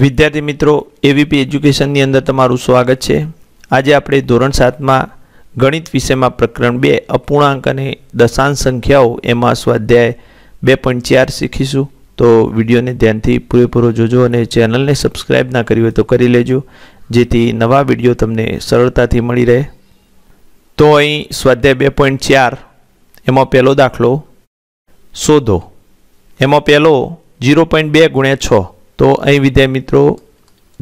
વિદ્યાર્થી મિત્રો એવીપી એજ્યુકેશનની અંદર તમારું સ્વાગત છે આજે આપણે ધોરણ સાતમાં ગણિત વિષયમાં પ્રકરણ બે અપૂર્ણાંક અને દશાંશ સંખ્યાઓ એમાં સ્વાધ્યાય બે પોઈન્ટ ચાર શીખીશું તો વિડીયોને ધ્યાનથી પૂરેપૂરો જોજો અને ચેનલને સબસ્ક્રાઈબ ના કરી હોય તો કરી લેજો જેથી નવા વિડીયો તમને સરળતાથી મળી રહે તો અહીં સ્વાધ્યાય બે પોઈન્ટ ચાર એમાં પહેલો દાખલો શોધો એમાં પહેલો જીરો પોઈન્ટ બે ગુણ્યા છ તો અહીં વિદ્યા મિત્રો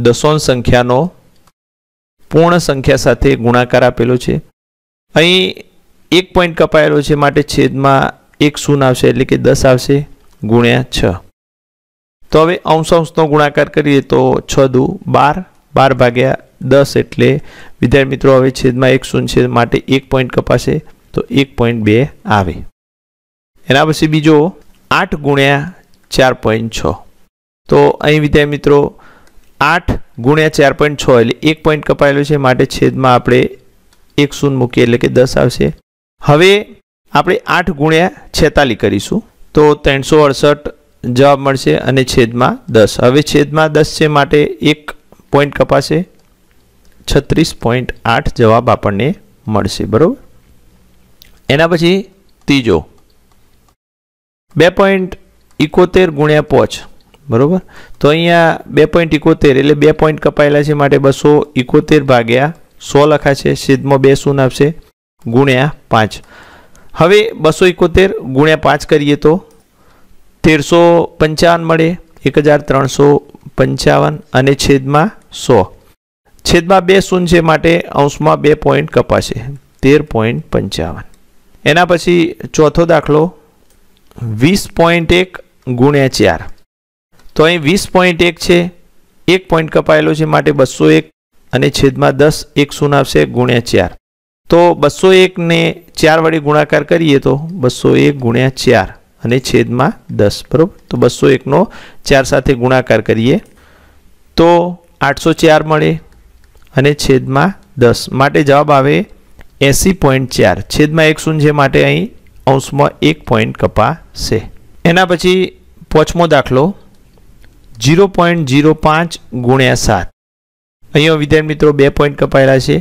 દસોન સંખ્યાનો પૂર્ણ સંખ્યા સાથે ગુણાકાર આપેલો છે અહીં એક પોઈન્ટ કપાયેલો છે માટે છેદમાં એક શૂન આવશે એટલે કે દસ આવશે ગુણ્યા છ તો હવે અંશ અંશનો ગુણાકાર કરીએ તો છ દુ બાર બાર ભાગ્યા દસ એટલે વિદ્યાર્થી મિત્રો હવે છેદમાં એક શૂન છે માટે એક પોઈન્ટ કપાશે તો એક પોઈન્ટ બે આવે એના પછી બીજો આઠ ગુણ્યા ચાર પોઈન્ટ છ તો અહીં વિદ્યા મિત્રો આઠ ગુણ્યા ચાર પોઈન્ટ છ એટલે એક પોઈન્ટ કપાયેલો છે માટે છેદમાં આપણે એક શૂન્ય મૂકીએ એટલે કે દસ આવશે હવે આપણે આઠ ગુણ્યા છેતાલી કરીશું તો ત્રણસો અડસઠ જવાબ મળશે અને છેદમાં દસ હવે છેદમાં દસ છે માટે એક પોઈન્ટ કપાશે છત્રીસ પોઈન્ટ આઠ જવાબ આપણને મળશે બરાબર એના પછી ત્રીજો બે પોઈન્ટ ઇકોતેર ગુણ્યા પોચ બરાબર તો અહીંયા બે પોઈન્ટ ઇકોતેર એટલે બે પોઈન્ટ કપાયેલા છે માટે બસો ઇકોતેર ભાગ્યા સો લખા છે છેદમાં બે શૂન્ય આપશે ગુણ્યા પાંચ હવે બસો ઇકોતેર ગુણ્યા પાંચ કરીએ તો તેરસો પંચાવન મળે એક હજાર ત્રણસો પંચાવન અને છેદમાં સો છેદમાં બે શૂન્ય છે માટે અંશમાં બે પોઈન્ટ કપાશે તેર પોઈન્ટ પંચાવન એના પછી ચોથો દાખલો વીસ પોઈન્ટ એક ગુણ્યા ચાર તો અહીં વીસ પોઈન્ટ એક છે એક પોઈન્ટ કપાયેલો છે માટે બસો એક અને છેદમાં દસ એક શૂન્ય આવશે ગુણ્યા ચાર તો બસો એકને ચાર વડે ગુણાકાર કરીએ તો બસો એક ગુણ્યા ચાર અને છેદમાં દસ બરાબર તો બસો એકનો ચાર સાથે ગુણાકાર કરીએ તો આઠસો ચાર મળે અને છેદમાં દસ માટે જવાબ આવે એંસી પોઈન્ટ ચાર છેદમાં એક શૂન્ય છે માટે અહીં અંશમાં એક પોઈન્ટ કપાશે એના પછી પોચમો દાખલો જીરો પોઈન્ટ જીરો પાંચ ગુણ્યા સાત અહીંયા વિદ્યાર્થી મિત્રો બે પોઈન્ટ કપાયેલા છે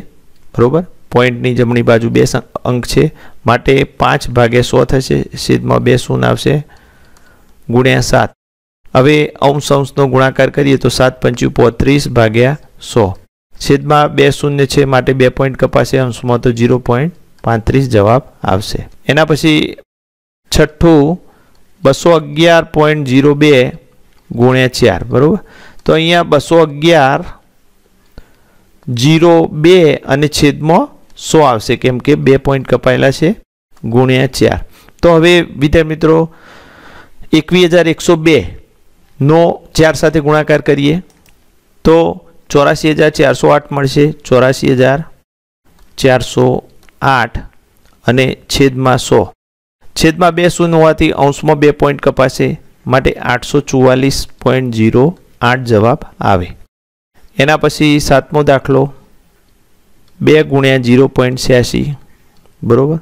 બરાબર પોઈન્ટની જમણી બાજુ બે અંક છે માટે પાંચ ભાગે સો થશે સીધમાં બે શૂન આવશે ગુણ્યા સાત હવે અંશ અંશનો ગુણાકાર કરીએ તો સાત પંચી પોત્રીસ ભાગ્યા સો છેદમાં બે શૂન્ય છે માટે બે પોઈન્ટ કપાશે અંશમાં તો જીરો પોઈન્ટ પાંત્રીસ જવાબ આવશે એના પછી છઠ્ઠું બસો અગિયાર પોઈન્ટ જીરો બે ગુણ્યા ચાર બરાબર તો અહીંયા બસો અગિયાર જીરો બે અને છેદમાં સો આવશે કેમ કે બે પોઈન્ટ કપાયેલા છે ગુણ્યા ચાર તો હવે વિદ્યાર્થી મિત્રો એકવીસ હજાર એકસો બેનો ચાર સાથે ગુણાકાર કરીએ તો ચોરાસી હજાર ચારસો આઠ મળશે ચોરાસી હજાર ચારસો આઠ અને છેદમાં સો છેદમાં બે શૂન્ય હોવાથી અંશમાં બે પોઈન્ટ કપાશે માટે આઠસો ચુવાલીસ પોઈન્ટ જીરો આઠ જવાબ આવે એના પછી સાતમો દાખલો બે ગુણ્યા જીરો પોઈન્ટ છ્યાસી બરાબર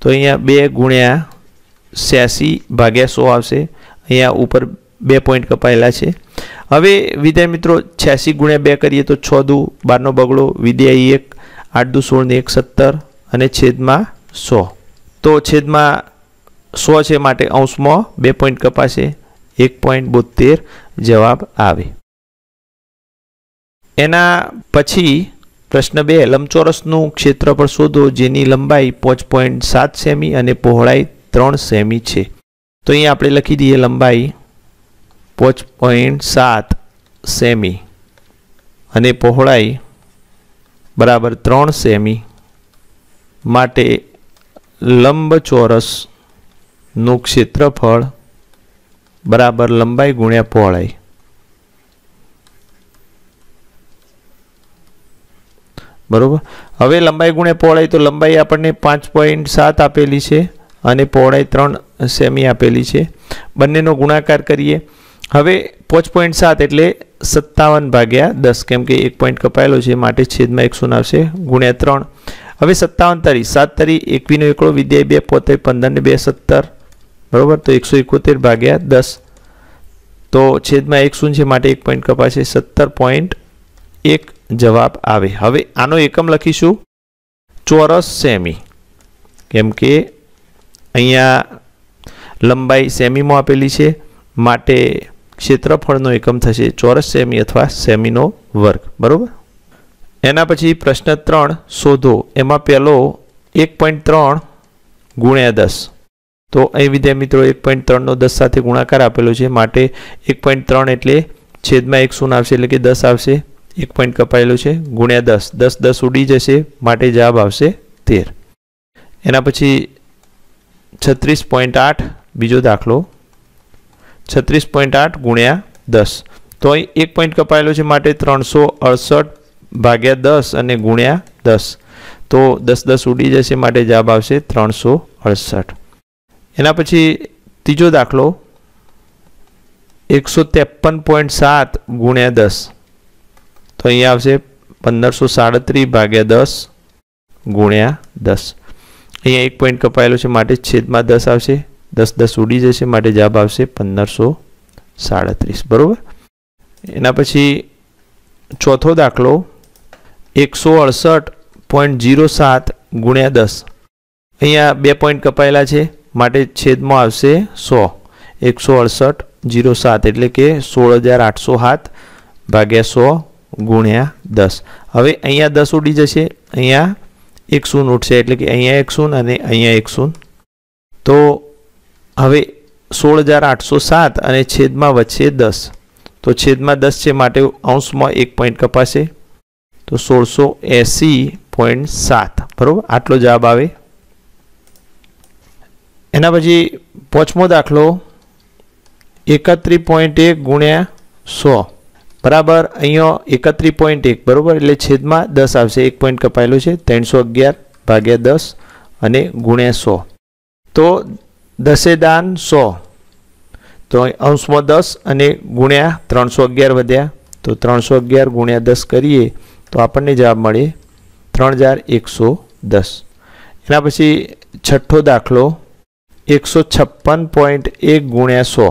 તો અહીંયા બે ગુણ્યા છ્યાસી ભાગ્યા સો આવશે અહીંયા ઉપર બે પોઈન્ટ કપાયેલા છે હવે વિદ્યા મિત્રો છ્યાસી ગુણ્યા બે કરીએ તો છ દુ બારનો બગડો વિદ્યા એક આઠ દુ સોળને એક સત્તર અને છેદમાં સો તો છેદમાં સો છે માટે અંશમાં બે પોઈન્ટ કપાશે એક પોઈન્ટ બોતેર જવાબ આવે એના પછી પ્રશ્ન બે લંબચોરસનું ક્ષેત્રફળ શોધો જેની લંબાઈ પાંચ પોઈન્ટ સાત સેમી અને પહોળાઈ ત્રણ સેમી છે તો અહીં આપણે લખી દઈએ લંબાઈ પાંચ પોઈન્ટ સાત સેમી અને પહોળાઈ બરાબર ત્રણ સેમી માટે લંબચોરસનું ક્ષેત્રફળ બરાબર લંબાઈ ગુણ્યા પહોળાઈ બરોબર હવે લંબાઈ ગુણ્યા પહોળાઈ તો લંબાઈ આપણને પાંચ પોઈન્ટ સાત આપેલી છે અને પહોળાઈ ત્રણ સેમી આપેલી છે બંનેનો ગુણાકાર કરીએ હવે પાંચ પોઈન્ટ સાત એટલે સત્તાવન ભાગ્યા દસ કેમ કે એક પોઈન્ટ કપાયેલો છે માટે છેદમાં એકસો આવશે ગુણ્યા ત્રણ હવે સત્તાવન તરી સાત તરી એકવીનો એકડો વિદ્યાય બે પોતે પંદર ને બે સત્તર બરાબર તો એકસો એકોતેર ભાગ્યા દસ તો છેદમાં એક શૂન્ય છે માટે એક પોઈન્ટ કપાશે સત્તર પોઈન્ટ એક જવાબ આવે હવે આનો એકમ લખીશું ચોરસ સેમી કેમ કે અહીંયા લંબાઈ સેમીમાં આપેલી છે માટે ક્ષેત્રફળનો એકમ થશે ચોરસ સેમી અથવા સેમીનો વર્ગ બરાબર એના પછી પ્રશ્ન ત્રણ શોધો એમાં પહેલો એક પોઈન્ટ ત્રણ ગુણ્યા દસ તો અહીં વિદ્યા મિત્રો એક પોઈન્ટ ત્રણનો દસ સાથે ગુણાકાર આપેલો છે માટે એક પોઈન્ટ ત્રણ એટલે છેદમાં એક શૂન્ય આવશે એટલે કે દસ આવશે એક પોઈન્ટ કપાયેલો છે ગુણ્યા દસ દસ દસ ઉડી જશે માટે જવાબ આવશે તેર એના પછી છત્રીસ પોઈન્ટ આઠ બીજો દાખલો છત્રીસ પોઈન્ટ આઠ ગુણ્યા દસ તો અહીં એક પોઈન્ટ કપાયેલો છે માટે ત્રણસો અડસઠ ભાગ્યા દસ અને ગુણ્યા દસ તો દસ દસ ઉડી જશે માટે જવાબ આવશે ત્રણસો અડસઠ એના પછી ત્રીજો દાખલો એકસો ત્રેપન પોઈન્ટ સાત ગુણ્યા દસ તો અહીંયા આવશે પંદરસો સાડત્રીસ ભાગ્યા દસ ગુણ્યા દસ અહીંયા એક પોઈન્ટ કપાયેલો છે માટે છેદમાં દસ આવશે દસ દસ ઉડી જશે માટે જવાબ આવશે પંદરસો સાડત્રીસ બરાબર એના પછી ચોથો દાખલો એકસો અડસઠ પોઈન્ટ જીરો સાત ગુણ્યા દસ અહીંયા બે પોઈન્ટ કપાયેલા છે માટે છેદમાં આવશે સો એકસો અડસઠ જીરો સાત એટલે કે સોળ હજાર આઠસો સાત ભાગ્યા સો ગુણ્યા દસ હવે અહીંયા દસ ઉડી જશે અહીંયા એક શૂન ઉઠશે એટલે કે અહીંયા એક શૂન અને અહીંયા એક શૂન તો હવે સોળ હજાર આઠસો સાત અને છેદમાં વચ્ચે દસ તો છેદમાં દસ છે માટે અંશમાં એક પોઈન્ટ કપાશે તો સોળસો એંસી પોઈન્ટ સાત બરાબર આટલો જવાબ આવે એના પછી પાંચમો દાખલો એકત્રીસ પોઈન્ટ એક ગુણ્યા સો બરાબર અહીંયા એકત્રી પોઈન્ટ એક બરાબર એટલે છેદમાં દસ આવશે એક પોઈન્ટ કપાયેલું છે ત્રણસો અગિયાર ભાગ્યા દસ અને ગુણ્યા સો તો દસે દાન સો તો અંશમાં દસ અને ગુણ્યા ત્રણસો અગિયાર વધ્યા તો ત્રણસો અગિયાર ગુણ્યા દસ કરીએ તો આપણને જવાબ મળે ત્રણ હજાર એકસો દસ એના પછી છઠ્ઠો દાખલો એકસો છપ્પન પોઈન્ટ એક ગુણ્યા સો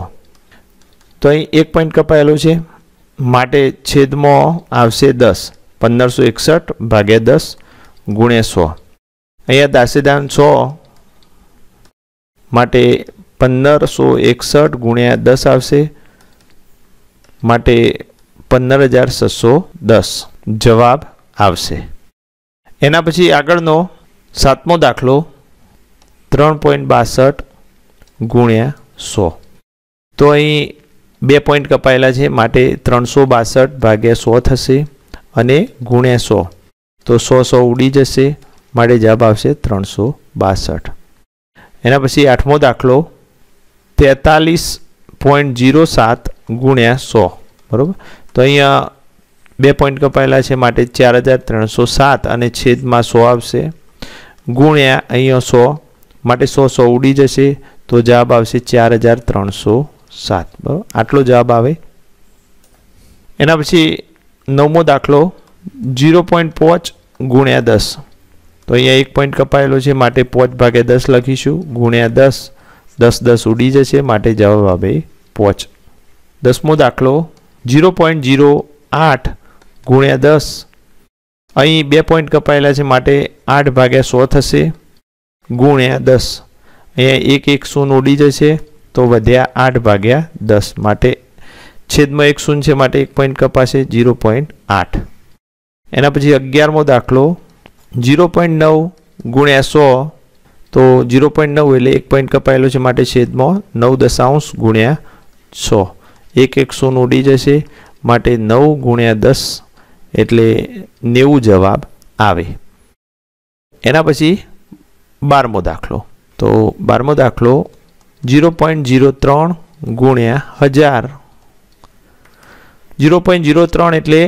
તો અહીં એક પોઈન્ટ કપાયેલું છે માટે છેદમાં આવશે દસ પંદરસો એકસઠ ભાગ્યા દસ ગુણ્યા સો અહીંયા દાસેદાન સો માટે પંદરસો એકસઠ ગુણ્યા દસ આવશે માટે પંદર હજાર છસો દસ જવાબ આવશે એના પછી આગળનો સાતમો દાખલો ત્રણ પોઈન્ટ બાસઠ ગુણ્યા સો તો અહીં બે પોઈન્ટ કપાયેલા છે માટે ત્રણસો બાસઠ ભાગ્યા સો થશે અને ગુણ્યા સો તો સો સો ઉડી જશે માટે જવાબ આવશે ત્રણસો બાસઠ એના પછી આઠમો દાખલો તેતાલીસ પોઈન્ટ જીરો સાત ગુણ્યા સો બરાબર તો અહીંયા બે પોઈન્ટ કપાયેલા છે માટે ચાર હજાર ત્રણસો સાત અને છેદમાં સો આવશે ગુણ્યા અહીંયા સો માટે સો સો ઉડી જશે તો જવાબ આવશે ચાર હજાર ત્રણસો સાત બરાબર આટલો જવાબ આવે એના પછી નવમો દાખલો જીરો પોઈન્ટ પાંચ ગુણ્યા દસ તો અહીંયા એક પોઈન્ટ કપાયેલો છે માટે પાંચ ભાગે દસ લખીશું ગુણ્યા દસ દસ દસ ઉડી જશે માટે જવાબ આવે પાંચ દસમો દાખલો જીરો પોઈન્ટ જીરો આઠ ગુણ્યા દસ અહીં બે પોઈન્ટ કપાયેલા છે માટે આઠ ભાગ્યા સો થશે ગુણ્યા દસ અહીંયા એક એક શૂન્ય ઉડી જશે તો વધ્યા આઠ ભાગ્યા દસ માટે છેદમાં એક શૂન છે માટે એક પોઈન્ટ કપાશે ઝીરો પોઈન્ટ આઠ એના પછી અગિયારમો દાખલો જીરો પોઈન્ટ નવ ગુણ્યા સો તો જીરો પોઈન્ટ નવ એટલે એક પોઈન્ટ કપાયેલો છે માટે છેદમાં નવ દશાંશ ગુણ્યા છ એક એક શૂન્ય ઉડી જશે માટે નવ ગુણ્યા દસ એટલે નેવું જવાબ આવે એના પછી બારમો દાખલો તો બારમો દાખલો જીરો પોઈન્ટ ઝીરો ત્રણ ગુણ્યા હજાર જીરો પોઈન્ટ ઝીરો ત્રણ એટલે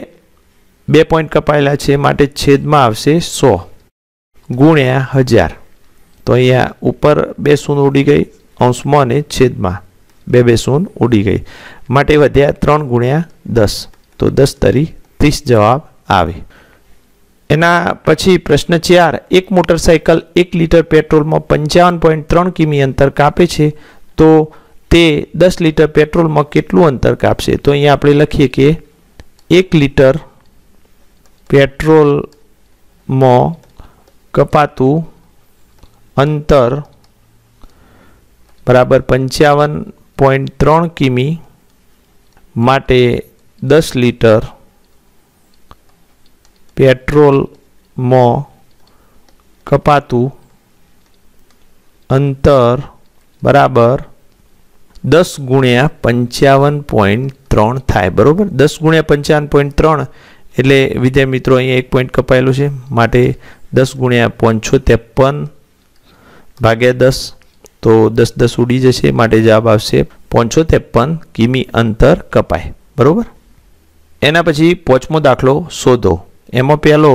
બે પોઈન્ટ કપાયેલા છે માટે છેદમાં આવશે સો ગુણ્યા હજાર તો અહીંયા ઉપર બે શૂન ઉડી ગઈ અંશમાં અને છેદમાં બે બે શૂન ઉડી ગઈ માટે વધ્યા ત્રણ ગુણ્યા દસ તો દસ તરી ત્રીસ જવાબ આવે એના પછી પ્રશ્ન ચાર એક મોટરસાઇકલ એક લીટર પેટ્રોલમાં પંચાવન પોઈન્ટ ત્રણ કિમી અંતર કાપે છે તો તે દસ લીટર પેટ્રોલમાં કેટલું અંતર કાપશે તો અહીંયા આપણે લખીએ કે એક લીટર પેટ્રોલમાં કપાતું અંતર બરાબર પંચાવન પોઈન્ટ ત્રણ કિમી માટે દસ લીટર પેટ્રોલમાં કપાતું અંતર બરાબર દસ ગુણ્યા પંચાવન પોઈન્ટ ત્રણ થાય બરાબર દસ ગુણ્યા પંચાવન પોઈન્ટ ત્રણ એટલે વિદ્યા મિત્રો અહીંયા એક પોઈન્ટ કપાયેલું છે માટે દસ ગુણ્યા પાંચસો ત્રેપન ભાગ્યા દસ તો દસ દસ ઉડી જશે માટે જવાબ આવશે પાંચસો ત્રેપન કિમી અંતર કપાય બરાબર એના પછી પોચમો દાખલો શોધો એમાં પહેલો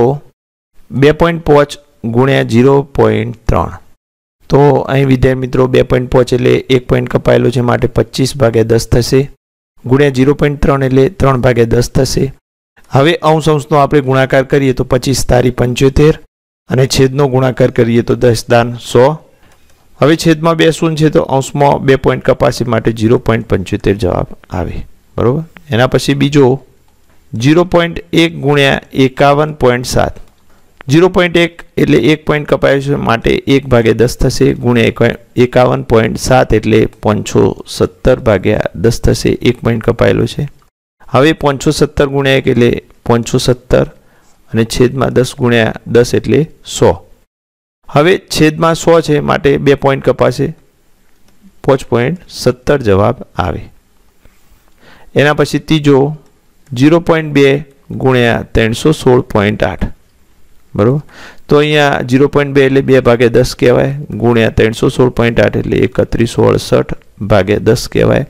બે પોઈન્ટ પાંચ ગુણ્યા જીરો પોઈન્ટ ત્રણ તો અહીં વિદ્યાર્થી મિત્રો બે પોઈન્ટ પાંચ એટલે એક પોઈન્ટ કપાયેલો છે માટે પચીસ ભાગ્યા દસ થશે ગુણ્યા જીરો પોઈન્ટ ત્રણ એટલે ત્રણ ભાગ્યા દસ થશે હવે અંશ અંશનો આપણે ગુણાકાર કરીએ તો પચીસ તારી પંચોતેર અને છેદનો ગુણાકાર કરીએ તો દસ દાન સો હવે છેદમાં બે શૂન્ય છે તો અંશમાં બે પોઈન્ટ કપાસી માટે જીરો પોઈન્ટ પંચોતેર જવાબ આવે બરાબર એના પછી બીજો જીરો પોઈન્ટ એક ગુણ્યા એકાવન પોઈન્ટ સાત જીરો પોઈન્ટ એક એટલે એક પોઈન્ટ કપાયું છે માટે એક ભાગે દસ થશે ગુણ્યા એકાવન પોઈન્ટ સાત એટલે પાંચસો સત્તર ભાગ્યા દસ થશે એક પોઈન્ટ કપાયેલો છે હવે પાંચસો સત્તર ગુણ્યા એક એટલે પાંચસો સત્તર અને છેદમાં દસ ગુણ્યા દસ એટલે સો હવે છેદમાં સો છે માટે બે પોઈન્ટ કપાશે પાંચ પોઈન્ટ સત્તર જવાબ આવે એના પછી ત્રીજો જીરો પોઈન્ટ બે ગુણ્યા ત્રણસો સોળ પોઈન્ટ આઠ બરાબર તો અહીંયા જીરો પોઈન્ટ બે એટલે બે ભાગે દસ કહેવાય ગુણ્યા ત્રણસો સોળ પોઈન્ટ આઠ એટલે એકત્રીસો અડસઠ ભાગે દસ કહેવાય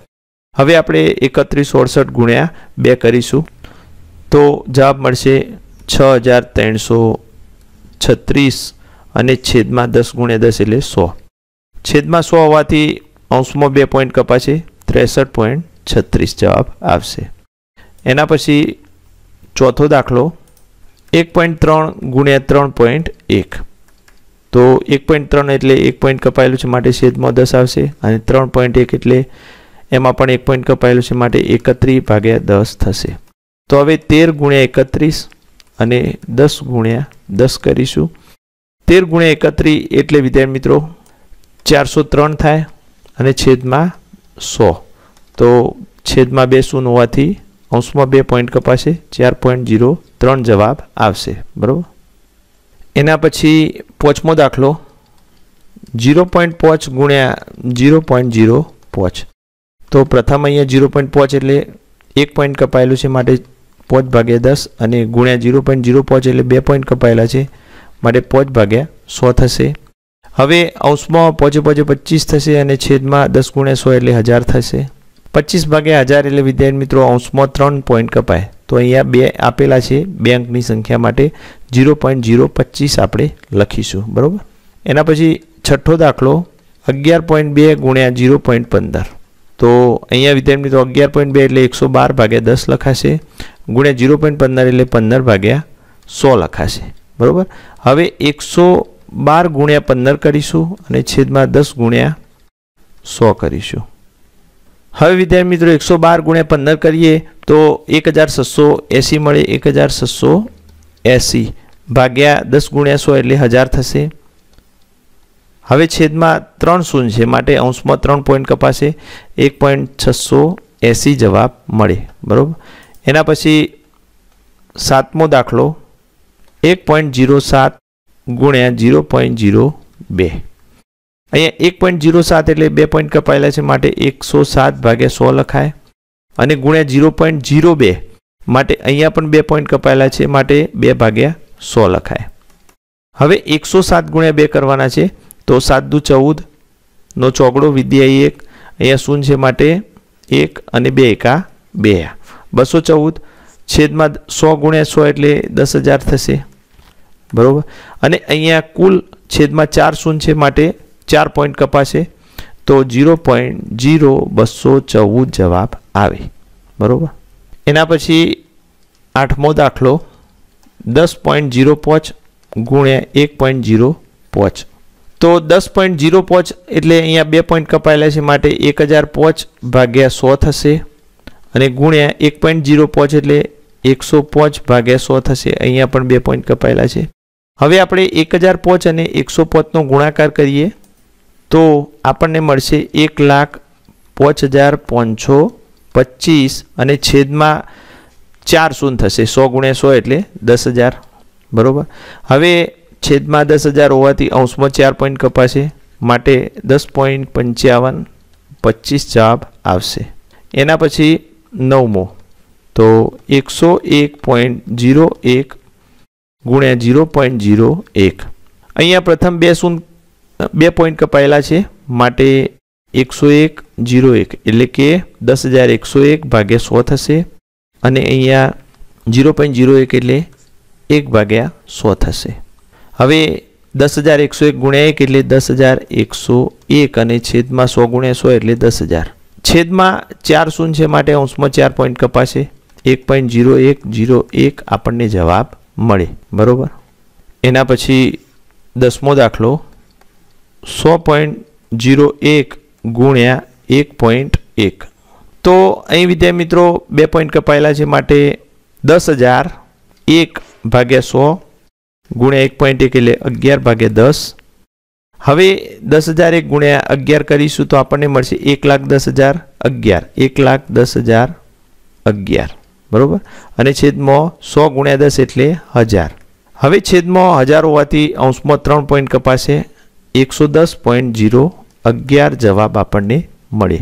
હવે આપણે એકત્રીસો અડસઠ ગુણ્યા બે કરીશું તો જવાબ મળશે છ હજાર ત્રણસો છત્રીસ અને છેદમાં દસ ગુણ્યા દસ એટલે સો છેદમાં સો હોવાથી અંશમાં બે પોઈન્ટ કપાશે ત્રેસઠ પોઈન્ટ છત્રીસ જવાબ આવશે એના પછી ચોથો દાખલો એક પોઈન્ટ ત્રણ ગુણ્યા ત્રણ પોઈન્ટ એક તો એક પોઈન્ટ ત્રણ એટલે એક પોઈન્ટ કપાયેલું છે માટે છેદમાં દસ આવશે અને ત્રણ પોઈન્ટ એક એટલે એમાં પણ એક પોઈન્ટ કપાયેલું છે માટે એકત્રીસ ભાગ્યા દસ થશે તો હવે તેર ગુણ્યા એકત્રીસ અને દસ ગુણ્યા દસ કરીશું તેર ગુણ્યા એકત્રીસ એટલે વિદ્યાર્થી મિત્રો ચારસો ત્રણ થાય અને છેદમાં સો તો છેદમાં બે શૂન્ય હોવાથી અંશમાં બે પોઈન્ટ કપાશે ચાર પોઈન્ટ જીરો ત્રણ જવાબ આવશે બરાબર એના પછી પોચમો દાખલો જીરો પોઈન્ટ પોચ ગુણ્યા જીરો પોઈન્ટ જીરો પોચ તો પ્રથમ અહીંયા ઝીરો પોઈન્ટ પોચ એટલે એક પોઈન્ટ કપાયેલું છે માટે પોચ ભાગ્યા દસ અને ગુણ્યા ઝીરો પોઈન્ટ જીરો પોચ એટલે બે પોઈન્ટ કપાયેલા છે માટે પોચ ભાગ્યા સો થશે હવે અંશમાં પોચે પોચે પચીસ થશે અને છેદમાં દસ ગુણ્યા સો એટલે હજાર થશે પચીસ ભાગે હજાર એટલે વિદ્યાર્થી મિત્રો અંશમાં ત્રણ પોઈન્ટ કપાય તો અહીંયા બે આપેલા છે બેંકની સંખ્યા માટે ઝીરો પોઈન્ટ ઝીરો પચીસ આપણે લખીશું બરાબર એના પછી છઠ્ઠો દાખલો અગિયાર પોઈન્ટ બે ગુણ્યા ઝીરો પોઈન્ટ પંદર તો અહીંયા વિદ્યાર્થી મિત્રો અગિયાર પોઈન્ટ બે એટલે એકસો બાર ભાગ્યા દસ લખાશે ગુણ્યા ઝીરો પોઈન્ટ પંદર એટલે પંદર ભાગ્યા સો લખાશે બરાબર હવે એકસો બાર ગુણ્યા પંદર કરીશું અને છેદમાં દસ ગુણ્યા સો કરીશું હવે વિદ્યાર્થી મિત્રો એકસો બાર ગુણ્યા પંદર કરીએ તો એક હજાર છસો એંસી મળે એક હજાર છસો એંસી ભાગ્યા દસ ગુણ્યા સો એટલે હજાર થશે હવે છેદમાં ત્રણ શૂન્ય છે માટે અંશમાં ત્રણ પોઈન્ટ કપાશે એક પોઈન્ટ છસો એંસી જવાબ મળે બરાબર એના પછી સાતમો દાખલો એક પોઈન્ટ જીરો સાત ગુણ્યા જીરો પોઈન્ટ જીરો બે અહીંયા એક પોઈન્ટ જીરો સાત એટલે બે પોઈન્ટ કપાયેલા છે માટે એકસો સાત ભાગ્યા સો લખાય અને ગુણ્યા જીરો પોઈન્ટ જીરો બે માટે અહીંયા પણ બે પોઈન્ટ કપાયેલા છે માટે બે ભાગ્યા સો લખાય હવે એકસો સાત ગુણ્યા બે કરવાના છે તો સાત દુ ચૌદ નો ચોગડો વિદ્યા એક અહીંયા શૂન્ય છે માટે એક અને બે એકા બે બસો ચૌદ છેદમાં સો ગુણ્યા સો એટલે દસ હજાર થશે બરાબર અને અહીંયા કુલ છેદમાં ચાર શૂન્ય છે માટે ચાર પોઈન્ટ કપાશે તો જીરો પોઈન્ટ જીરો બસો ચૌદ જવાબ આવે બરાબર એના પછી આઠમો દાખલો દસ પોઈન્ટ જીરો પાંચ ગુણ્યા એક પોઈન્ટ જીરો પાંચ તો દસ પોઈન્ટ જીરો પાંચ એટલે અહીંયા બે પોઈન્ટ કપાયેલા છે માટે એક હજાર પાંચ ભાગ્યા સો થશે અને ગુણ્યા એક પોઈન્ટ જીરો પાંચ એટલે એકસો પાંચ ભાગ્યા સો થશે અહીંયા પણ બે પોઈન્ટ કપાયેલા છે હવે આપણે એક હજાર પાંચ અને એકસો પાંચનો ગુણાકાર કરીએ તો આપણને મળશે એક લાખ પાંચ હજાર પાંચસો પચીસ અને છેદમાં ચાર શૂન થશે સો ગુણ્યા સો એટલે દસ હજાર બરાબર હવે છેદમાં દસ હજાર હોવાથી અંશમાં ચાર પોઈન્ટ કપાશે માટે દસ પોઈન્ટ પંચાવન પચીસ જવાબ આવશે એના પછી નવમો તો એકસો એક પોઈન્ટ જીરો એક ગુણ્યા ઝીરો પોઈન્ટ જીરો એક અહીંયા પ્રથમ બે શૂન બે પોઈન્ટ કપાયેલા છે માટે એકસો એક જીરો એક એટલે કે દસ હજાર એકસો એક ભાગ્યા સો થશે અને અહીંયા જીરો પોઈન્ટ જીરો એક એટલે એક ભાગ્યા સો થશે હવે દસ હજાર એકસો એક ગુણ્યા એક એટલે દસ હજાર એકસો એક અને છેદમાં સો ગુણ્યા સો એટલે દસ હજાર છેદમાં ચાર શૂન્ય છે માટે અંશમાં ચાર પોઈન્ટ કપાશે એક પોઈન્ટ જીરો એક જીરો એક આપણને જવાબ મળે બરાબર એના પછી દસમો દાખલો સો પોઈન્ટ જીરો એક ગુણ્યા એક પોઈન્ટ એક તો અહીં વિદ્યા મિત્રો બે પોઈન્ટ કપાયેલા છે માટે દસ હજાર એક ભાગ્યા સો ગુણ્યા એક પોઈન્ટ એક એટલે અગિયાર ભાગ્યા દસ હવે દસ હજાર એક ગુણ્યા અગિયાર કરીશું તો આપણને મળશે એક લાખ દસ હજાર અગિયાર એક લાખ દસ હજાર અગિયાર બરાબર અને છેદમાં સો ગુણ્યા દસ એટલે હજાર હવે છેદમાં હજાર હોવાથી અંશમાં ત્રણ પોઈન્ટ કપાશે એકસો દસ પોઈન્ટ જીરો અગિયાર જવાબ આપણને મળે